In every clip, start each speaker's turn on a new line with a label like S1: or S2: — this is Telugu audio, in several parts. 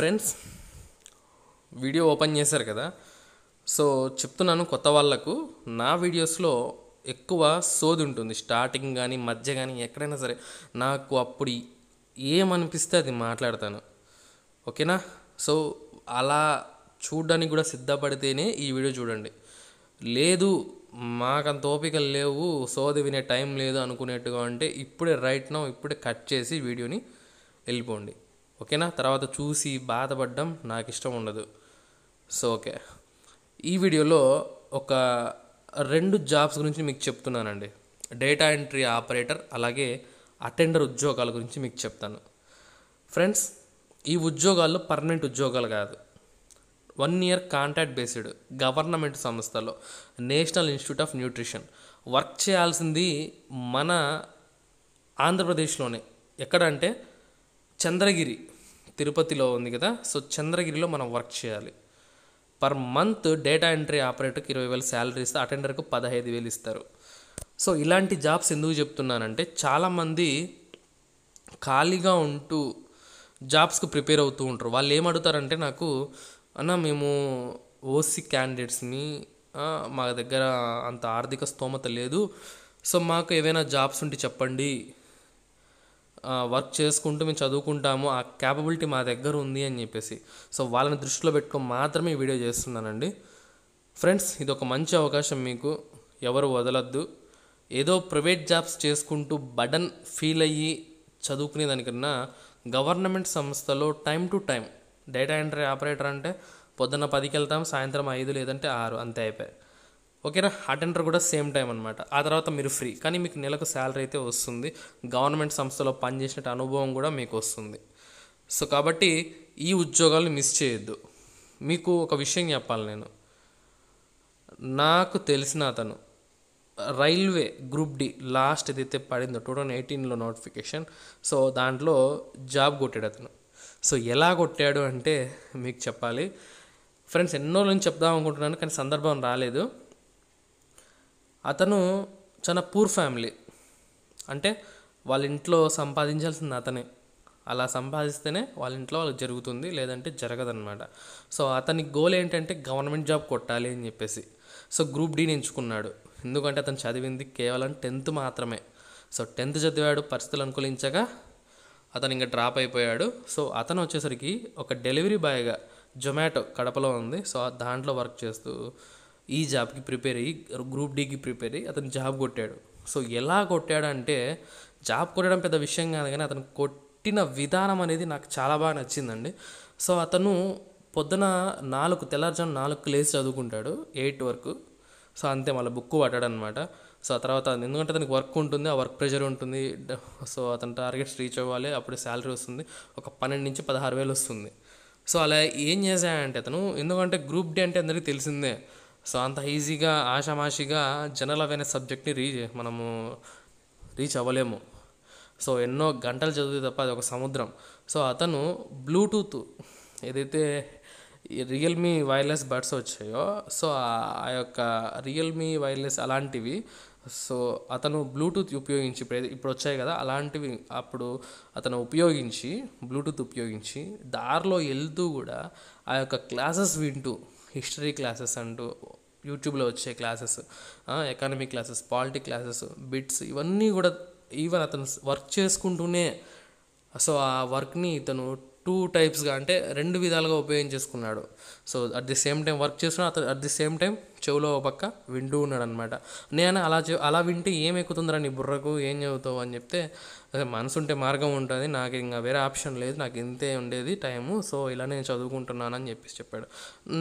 S1: ఫ్రెండ్స్ వీడియో ఓపెన్ చేశారు కదా సో చెప్తున్నాను కొత్త వాళ్ళకు నా వీడియోస్లో ఎక్కువ సోది ఉంటుంది స్టార్టింగ్ కానీ మధ్య కానీ ఎక్కడైనా సరే నాకు అప్పుడు ఏమనిపిస్తే అది మాట్లాడతాను ఓకేనా సో అలా చూడడానికి కూడా సిద్ధపడితేనే ఈ వీడియో చూడండి లేదు మాకంత ఓపికలు లేవు సోది వినే టైం లేదు అనుకునేట్టుగా అంటే ఇప్పుడే రైట్ నౌ ఇప్పుడే కట్ చేసి వీడియోని వెళ్ళిపోండి ఓకేనా తర్వాత చూసి బాధపడడం నాకు ఇష్టం ఉండదు సో ఓకే ఈ వీడియోలో ఒక రెండు జాబ్స్ గురించి మీకు చెప్తున్నానండి డేటా ఎంట్రీ ఆపరేటర్ అలాగే అటెండర్ ఉద్యోగాల గురించి మీకు చెప్తాను ఫ్రెండ్స్ ఈ ఉద్యోగాల్లో పర్మనెంట్ ఉద్యోగాలు కాదు one year contract based government సంస్థలో National Institute of Nutrition work చేయాల్సింది మన ఆంధ్రప్రదేశ్లోనే ఎక్కడ అంటే చంద్రగిరి తిరుపతిలో ఉంది కదా సో చంద్రగిరిలో మనం వర్క్ చేయాలి పర్ మంత్ డేటా ఎంట్రీ ఆపరేటర్కి ఇరవై వేలు శాలరీ ఇస్తే అటెండర్కు పదహైదు వేలు ఇస్తారు సో ఇలాంటి జాబ్స్ ఎందుకు చెప్తున్నానంటే చాలామంది ఖాళీగా ఉంటూ జాబ్స్కి ప్రిపేర్ అవుతూ ఉంటారు వాళ్ళు ఏమడుగుతారంటే నాకు అన్న మేము ఓసీ క్యాండిడేట్స్ని మా దగ్గర అంత ఆర్థిక స్తోమత లేదు సో మాకు ఏవైనా జాబ్స్ ఉంటే చెప్పండి వర్క్ చేసుకుంటూ మేము చదువుకుంటాము ఆ క్యాపబిలిటీ మా దగ్గర ఉంది అని చెప్పేసి సో వాళ్ళని దృష్టిలో పెట్టుకొని మాత్రమే ఈ వీడియో చేస్తున్నానండి ఫ్రెండ్స్ ఇది ఒక మంచి అవకాశం మీకు ఎవరు వదలద్దు ఏదో ప్రైవేట్ జాబ్స్ చేసుకుంటూ బడన్ ఫీల్ అయ్యి చదువుకునే దానికన్నా గవర్నమెంట్ సంస్థలో time to time data entry operator అంటే పొద్దున్న పదికి వెళ్తాం సాయంత్రం ఐదు లేదంటే ఆరు అంతే అయిపోయాయి ఓకేనా అటెండర్ కూడా సేమ్ టైం అనమాట ఆ తర్వాత మీరు ఫ్రీ కానీ మీకు నెలకు శాలరీ అయితే వస్తుంది గవర్నమెంట్ సంస్థలో పనిచేసినట్టు అనుభవం కూడా మీకు వస్తుంది సో కాబట్టి ఈ ఉద్యోగాలు మిస్ చేయొద్దు మీకు ఒక విషయం చెప్పాలి నేను నాకు తెలిసిన అతను రైల్వే గ్రూప్ డి లాస్ట్ ఏదైతే పడిందో టూ థౌజండ్ ఎయిటీన్లో నోటిఫికేషన్ సో దాంట్లో జాబ్ కొట్టాడు అతను సో ఎలా కొట్టాడు అంటే మీకు చెప్పాలి ఫ్రెండ్స్ ఎన్నో నుంచి చెప్దాం అనుకుంటున్నాను కానీ సందర్భం రాలేదు అతను చాలా పూర్ ఫ్యామిలీ అంటే వాళ్ళ ఇంట్లో సంపాదించాల్సింది అతనే అలా సంపాదిస్తేనే వాళ్ళ ఇంట్లో వాళ్ళకి జరుగుతుంది లేదంటే జరగదనమాట సో అతని గోల్ ఏంటంటే గవర్నమెంట్ జాబ్ కొట్టాలి అని చెప్పేసి సో గ్రూప్ డీని ఎంచుకున్నాడు ఎందుకంటే అతను చదివింది కేవలం టెన్త్ మాత్రమే సో టెన్త్ చదివాడు పరిస్థితులు అనుకూలించగా అతను ఇంకా డ్రాప్ అయిపోయాడు సో అతను వచ్చేసరికి ఒక డెలివరీ బాయ్గా జొమాటో కడపలో ఉంది సో దాంట్లో వర్క్ చేస్తూ ఈ జాబ్కి ప్రిపేర్ అయ్యి గ్రూప్ డీకి ప్రిపేర్ అయ్యి అతను జాబ్ కొట్టాడు సో ఎలా కొట్టాడంటే జాబ్ కొట్టడం పెద్ద విషయం కాదు కానీ అతను కొట్టిన విధానం అనేది నాకు చాలా బాగా నచ్చిందండి సో అతను పొద్దున నాలుగు తెల్లారుజాము నాలుగు క్లేస్ చదువుకుంటాడు ఎయిట్ వరకు సో అంతే మళ్ళీ బుక్ పట్టాడు అనమాట సో ఆ తర్వాత ఎందుకంటే అతనికి వర్క్ ఉంటుంది ఆ వర్క్ ప్రెషర్ ఉంటుంది సో అతని టార్గెట్స్ రీచ్ అవ్వాలి అప్పుడు శాలరీ వస్తుంది ఒక పన్నెండు నుంచి పదహారు వేలు వస్తుంది సో అలా ఏం చేశాడంటే అతను ఎందుకంటే గ్రూప్ డే అంటే అందరికీ తెలిసిందే సో అంత ఈజీగా ఆషామాషిగా జనరల్ అవేర్నెస్ సబ్జెక్ట్ని రీచ్ మనము రీచ్ అవ్వలేము సో ఎన్నో గంటలు చదివి తప్ప అది ఒక సముద్రం సో అతను బ్లూటూత్ ఏదైతే రియల్మీ వైర్లెస్ బడ్స్ వచ్చాయో సో ఆ యొక్క రియల్మీ వైర్లెస్ అలాంటివి సో అతను బ్లూటూత్ ఉపయోగించి ఇప్పుడు వచ్చాయి కదా అలాంటివి అప్పుడు అతను ఉపయోగించి బ్లూటూత్ ఉపయోగించి దారిలో వెళ్తూ కూడా ఆ యొక్క క్లాసెస్ వింటూ హిస్టరీ క్లాసెస్ అంటూ యూట్యూబ్లో వచ్చే classes economy classes politic classes bits ఇవన్నీ కూడా ఈవెన్ అతను వర్క్ చేసుకుంటూనే సో ఆ వర్క్ని ఇతను టూ టైప్స్గా అంటే రెండు విధాలుగా ఉపయోగించేసుకున్నాడు so at the same time work చేస్తున్నా అతను అట్ ది సేమ్ టైం చెవులో ఒక పక్క వింటూ ఉన్నాడు అనమాట నేను అలా అలా వింటే ఏం నీ బుర్రకు ఏం చదువుతావు అని చెప్తే మనసుంటే మార్గం ఉంటుంది నాకు ఇంకా వేరే ఆప్షన్ లేదు నాకు ఇంతే ఉండేది టైము సో ఇలా నేను చదువుకుంటున్నాను అని చెప్పేసి చెప్పాడు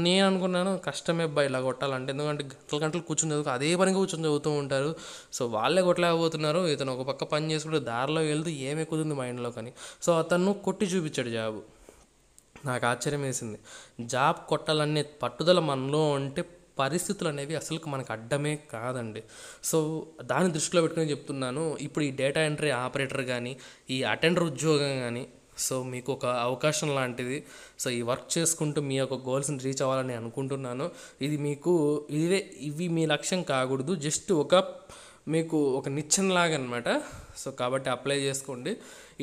S1: నేను అనుకున్నాను కష్టమే అబ్బాయి ఇలా కొట్టాలంటే ఎందుకంటే గంటలు గంటలు కూర్చొని చదువుకు అదే పనిగా కూర్చొని చదువుతూ ఉంటారు సో వాళ్ళే కొట్టలేకపోతున్నారు ఇతను ఒక పక్క పని చేసుకుంటే దారిలో వెళ్తూ ఏమి కుదింది మైండ్లో కానీ సో అతను కొట్టి చూపించాడు జాబు నాకు ఆశ్చర్యం వేసింది జాబ్ కొట్టాలనే పట్టుదల మనలో ఉంటే పరిస్థితులు అనేవి అసలు మనకు అడ్డమే కాదండి సో దాన్ని దృష్టిలో పెట్టుకుని చెప్తున్నాను ఇప్పుడు ఈ డేటా ఎంట్రీ ఆపరేటర్ కానీ ఈ అటెండర్ ఉద్యోగం కానీ సో మీకు ఒక అవకాశం లాంటిది సో ఈ వర్క్ చేసుకుంటూ మీ యొక్క గోల్స్ని రీచ్ అవ్వాలని అనుకుంటున్నాను ఇది మీకు ఇదే ఇవి మీ లక్ష్యం కాకూడదు జస్ట్ ఒక మీకు ఒక నిచ్చెనలాగా అనమాట సో కాబట్టి అప్లై చేసుకోండి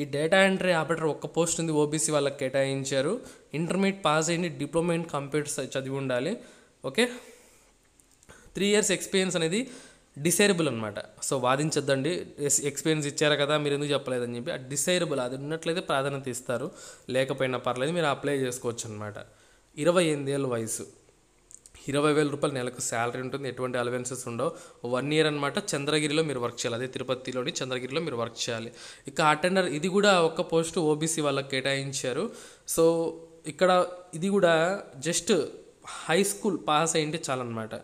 S1: ఈ డేటా ఎంట్రీ ఆపరేటర్ ఒక్క పోస్ట్ ఉంది ఓబీసీ వాళ్ళకి కేటాయించారు ఇంటర్మీడియట్ పాస్ అయ్యింది డిప్లొమా ఇన్ కంప్యూటర్స్ చదివి ఉండాలి ఓకే త్రీ ఇయర్స్ ఎక్స్పీరియన్స్ అనేది డిసైరబుల్ అనమాట సో వాదించొద్దండి ఎక్స్పీరియన్స్ ఇచ్చారు కదా మీరు ఎందుకు చెప్పలేదని చెప్పి ఆ డిసైరబుల్ అది ఉన్నట్లయితే ప్రాధాన్యత ఇస్తారు లేకపోయినా పర్లేదు మీరు అప్లై చేసుకోవచ్చు అనమాట ఇరవై ఎనిమిది ఏళ్ళ వయసు ఇరవై వేల రూపాయలు నెలకు శాలరీ ఉంటుంది ఎటువంటి అలవెన్సెస్ ఉండవు వన్ ఇయర్ అనమాట చంద్రగిరిలో మీరు వర్క్ చేయాలి అదే తిరుపతిలోని చంద్రగిరిలో మీరు వర్క్ చేయాలి ఇక అటెండర్ ఇది కూడా ఒక్క పోస్ట్ ఓబీసీ వాళ్ళకి కేటాయించారు సో ఇక్కడ ఇది కూడా జస్ట్ హై స్కూల్ పాస్ అయ్యింటే చాలన్నమాట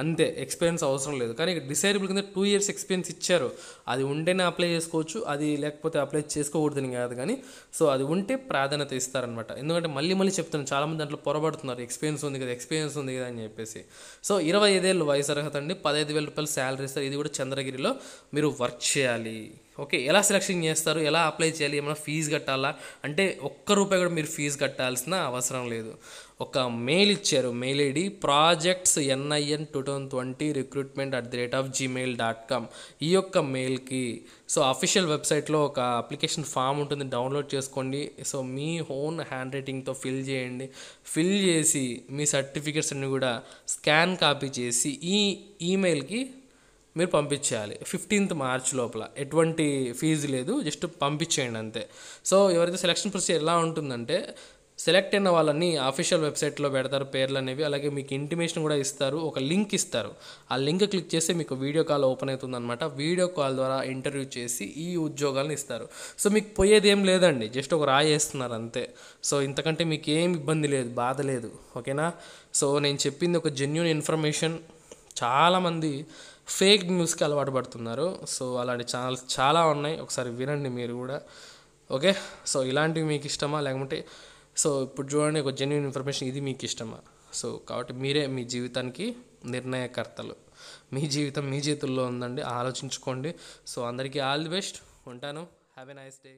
S1: అంతే ఎక్స్పీరియన్స్ అవసరం లేదు కానీ డిసైడబుల్ కింద టూ ఇయర్స్ ఎక్స్పీరియన్స్ ఇచ్చారు అది ఉంటేనే అప్లై చేసుకోవచ్చు అది లేకపోతే అప్లై చేసుకోకూడదని కాదు కానీ సో అది ఉంటే ప్రాధాన్యత ఇస్తారనమాట ఎందుకంటే మళ్ళీ మళ్ళీ చెప్తున్నాను చాలామంది దాంట్లో పొరబడుతున్నారు ఎక్స్పీరియన్స్ ఉంది కదా ఎక్స్పీరియన్స్ ఉంది కదా అని చెప్పేసి సో ఇరవై ఐదేళ్ళు వయసు అర్హత అండి పదహైదు వేల రూపాయలు శాలరీ ఇస్తారు ఇది కూడా చంద్రగిరిలో మీరు వర్క్ చేయాలి ఓకే ఎలా సెలక్షన్ చేస్తారు ఎలా అప్లై చేయాలి ఏమైనా ఫీజు కట్టాలా అంటే ఒక్క రూపాయి కూడా మీరు ఫీజు కట్టాల్సిన అవసరం లేదు ఒక మెయిల్ ఇచ్చారు mail ID projects NIN two thousand twenty recruitment at the rate of Gmail dot com ఈ యొక్క మెయిల్కి సో అఫీషియల్ వెబ్సైట్లో ఒక అప్లికేషన్ ఫామ్ ఉంటుంది డౌన్లోడ్ చేసుకోండి సో మీ ఓన్ హ్యాండ్ రైటింగ్తో ఫిల్ చేయండి ఫిల్ చేసి మీ సర్టిఫికెట్స్ అన్ని కూడా స్కాన్ కాపీ చేసి ఈ ఈమెయిల్కి మీరు పంపించేయాలి ఫిఫ్టీన్త్ మార్చ్ లోపల ఎటువంటి ఫీజు లేదు జస్ట్ పంపించేయండి అంతే సో ఎవరైతే సెలక్షన్ ప్రొసీజర్ ఎలా ఉంటుందంటే సెలెక్ట్ అయిన వాళ్ళని అఫీషియల్ వెబ్సైట్లో పెడతారు పేర్లు అనేవి అలాగే మీకు ఇంటిమేషన్ కూడా ఇస్తారు ఒక లింక్ ఇస్తారు ఆ లింక్ క్లిక్ చేస్తే మీకు వీడియో కాల్ ఓపెన్ అవుతుంది అనమాట వీడియో కాల్ ద్వారా ఇంటర్వ్యూ చేసి ఈ ఉద్యోగాలను ఇస్తారు సో మీకు పోయేది ఏం లేదండి జస్ట్ ఒక రాయేస్తున్నారు అంతే సో ఇంతకంటే మీకు ఏం ఇబ్బంది లేదు బాధ లేదు ఓకేనా సో నేను చెప్పింది ఒక జెన్యున్ ఇన్ఫర్మేషన్ చాలామంది ఫేక్ న్యూస్కి అలవాటు పడుతున్నారు సో అలాంటి ఛానల్స్ చాలా ఉన్నాయి ఒకసారి వినండి మీరు కూడా ఓకే సో ఇలాంటివి మీకు ఇష్టమా లేకుంటే సో ఇప్పుడు చూడండి ఒక జెన్యున్ ఇన్ఫర్మేషన్ ఇది మీకు ఇష్టమా సో కాబట్టి మీరే మీ జీవితానికి నిర్ణయకర్తలు మీ జీవితం మీ చేతుల్లో ఉందండి ఆలోచించుకోండి సో అందరికీ ఆల్ ది బెస్ట్ ఉంటాను హ్యావ్ ఎ నైస్ డే